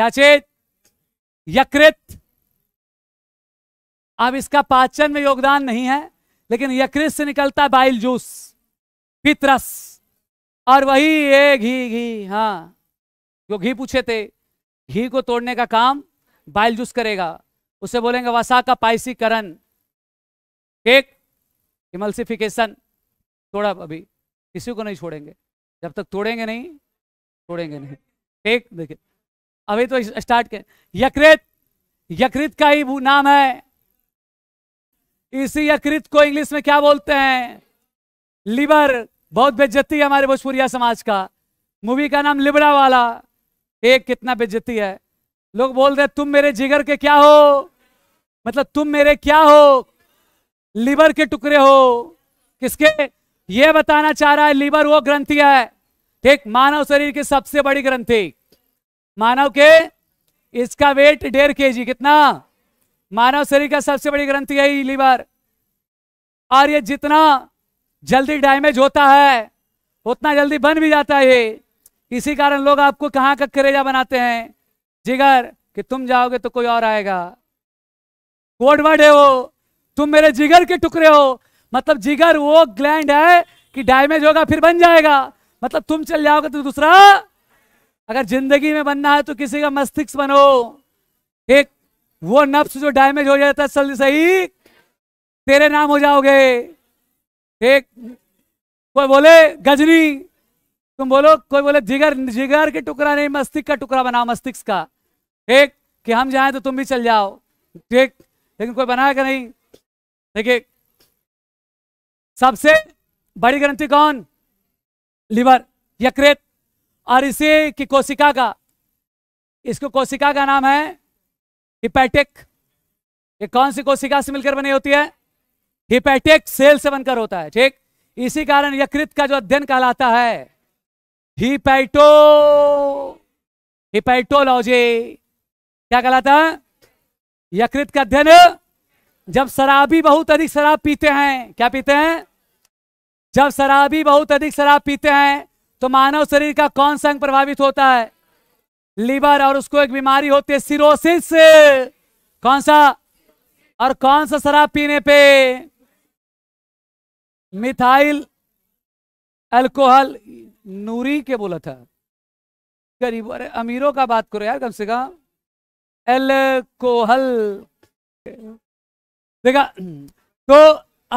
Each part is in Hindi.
कैसे यकृत अब इसका पाचन में योगदान नहीं है लेकिन यकृत से निकलता है बाइल जूस पितरस और वही ये घी घी हाँ जो घी पूछे थे घी को तोड़ने का काम बाइल जूस करेगा उसे बोलेंगे वसा का पाइसीकरण एक इमल्सिफिकेशन थोड़ा अभी किसी को नहीं छोड़ेंगे जब तक तोड़ेंगे नहीं तोड़ेंगे नहीं एक देखिए अभी तो स्टार्ट कर यकृत यकृत का ही नाम है इसी यकृत को इंग्लिश में क्या बोलते हैं लिवर बहुत बेज्जती है हमारे भोजपुरिया समाज का मूवी का नाम लिबड़ा वाला एक कितना बेज्जती है लोग बोल रहे तुम मेरे जिगर के क्या हो मतलब तुम मेरे क्या हो लिवर के टुकड़े हो किसके ये बताना चाह रहा है लिवर वो ग्रंथि है ठीक मानव शरीर की सबसे बड़ी ग्रंथि मानव के इसका वेट डेढ़ के जी कितना मानव शरीर का सबसे बड़ी ग्रंथि है लीवर और ये जितना जल्दी डैमेज होता है उतना जल्दी बन भी जाता है ये इसी कारण लोग आपको कहाँ का करेजा बनाते हैं जिगर कि तुम जाओगे तो कोई और आएगा कोड वर्ड है वो तुम मेरे जिगर के टुकड़े हो मतलब जिगर वो ग्लैंड है कि डैमेज होगा फिर बन जाएगा मतलब तुम चल जाओगे तो दूसरा अगर जिंदगी में बनना है तो किसी का मस्तिष्क बनो एक वो नफ्स जो डैमेज हो जाता है जल्दी सही तेरे नाम हो जाओगे एक कोई बोले गजनी तुम बोलो कोई बोले जिगर जिगर के टुकड़ा नहीं मस्तिष्क का टुकड़ा बनाओ मस्तिष्क का एक कि हम जाएं तो तुम भी चल जाओ ठीक लेकिन कोई बनाया नहीं देखिए सबसे बड़ी ग्रंथि कौन लिवर यकृत और इसी की कोशिका का इसको कोशिका का नाम है हिपैटिक ये कौन सी कोशिका से मिलकर बनी होती है हिपैटिक सेल से बनकर होता है ठीक इसी कारण यकृत का जो अध्ययन कहलाता है हिपैटो हिपैटोलॉजी क्या कहलाता है यकृत का अध्ययन जब शराबी बहुत अधिक शराब पीते हैं क्या पीते हैं जब शराबी बहुत अधिक शराब पीते हैं तो मानव शरीर का कौन सा अंग प्रभावित होता है लीवर और उसको एक बीमारी होती है सिरोसिस कौन सा और कौन सा शराब पीने पे मिथाइल अल्कोहल नूरी के बोला था गरीब अरे अमीरों का बात करो यार कम से कम एल्कोहल देखा तो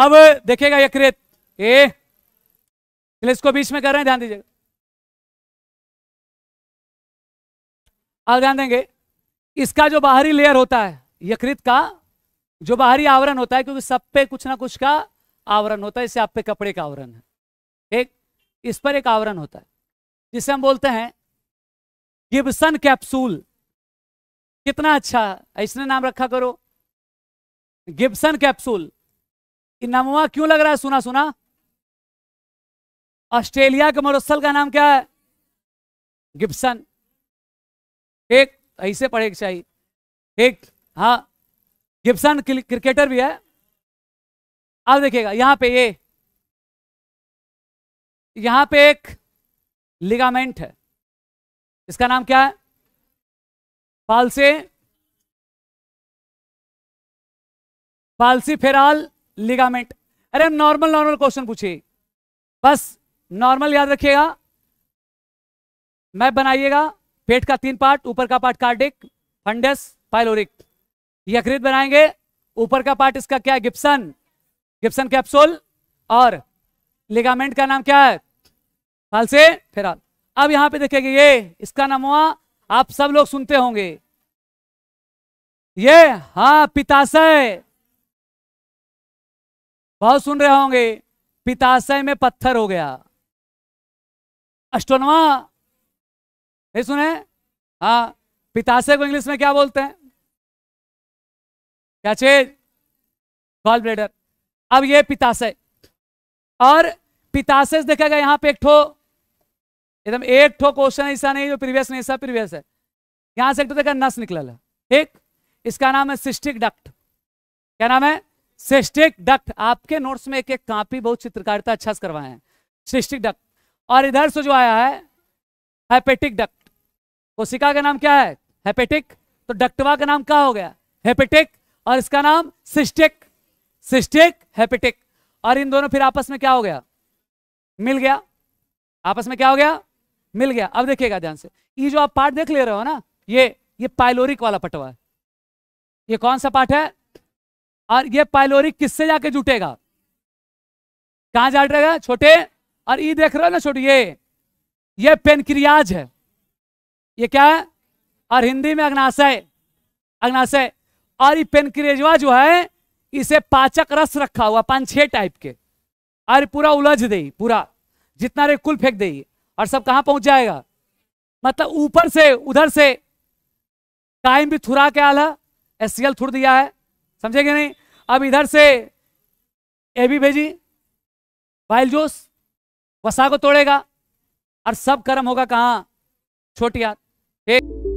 अब देखेगा यकृत ए इसको बीच में कर रहे हैं ध्यान दीजिएगा आप ध्यान देंगे इसका जो बाहरी लेयर होता है यकृत का जो बाहरी आवरण होता है क्योंकि सब पे कुछ ना कुछ का आवरण होता है इससे आप पे कपड़े का आवरण है एक इस पर एक आवरण होता है जिसे हम बोलते हैं गिब्सन कैप्सूल कितना अच्छा इसने नाम रखा करो गिब्सन कैप्सूल नमवा क्यों लग रहा है सुना सुना ऑस्ट्रेलिया के मरुस्थल का नाम क्या है गिब्सन एक ऐसे पढ़े चाहिए एक हाँ गिब्सन क्रिकेटर भी है आप देखिएगा यहां पे ये यहां पे एक लिगामेंट है इसका नाम क्या है पालसे पालसी फेराल लिगामेंट अरे नॉर्मल नॉर्मल क्वेश्चन पूछिए बस नॉर्मल याद रखिएगा मैप बनाइएगा पेट का तीन पार्ट ऊपर का पार्ट कार्डिक फंडस पाइलोरिक यकृत बनाएंगे ऊपर का पार्ट इसका क्या है गिप्सन गिप्सन कैप्सूल और लिगामेंट का नाम क्या है से फेराल अब यहां पे देखेंगे ये इसका नाम हुआ आप सब लोग सुनते होंगे ये हा पिताशय बहुत सुन रहे होंगे पिताशय में पत्थर हो गया अष्टोनवा नहीं सुने हाँ पितासे को इंग्लिश में क्या बोलते हैं क्या चीज गॉल ब्लेडर अब ये पितासे और पितासे देखा गया यहाँ पे एक ठो एकदम एक ठो क्वेश्चन ऐसा नहीं जो प्रीवियस नहीं ऐसा प्रीवियस है यहां से एक तो देखा नस निकल है ठीक इसका नाम है सिस्टिक डक्ट क्या नाम है सिस्टिक डक्ट आपके नोट्स में एक एक कापी बहुत चित्रकारिता अच्छा से करवाए हैं सिस्टिक डक्ट और इधर से जो आया है हैपेटिक डक्ट कोशिका का नाम क्या है हेपेटिक तो डक्टवा का नाम क्या हो गया हेपेटिक और इसका नाम सिस्टिक सिस्टिक हेपेटिक और इन दोनों फिर आपस में क्या हो गया मिल गया आपस में क्या हो गया मिल गया अब देखिएगा ध्यान से ये जो आप पार्ट देख ले रहे हो ना ये ये पाइलोरिक वाला पटवा है ये कौन सा पार्ट है और ये पाइलोरिक किससे जाके जुटेगा कहां जा रहेगा छोटे और ये देख रहे हो ना छोटे ये ये पेनक्रियाज है ये क्या है और हिंदी में अग्नाशय अग्नाशय और ये पेनक्रेजवा जो है इसे पाचक रस रखा हुआ पांच छह टाइप के और पूरा उलझ दे पूरा जितना रे कुल फेंक दे और सब कहाँ पहुंच जाएगा मतलब ऊपर से उधर से कायम भी थुरा के आला एस थुड़ दिया है समझे कि नहीं अब इधर से ए भी भेजी बाइल जोश वसा को तोड़ेगा और सब कर्म होगा कहाँ छोटी हाथ Hey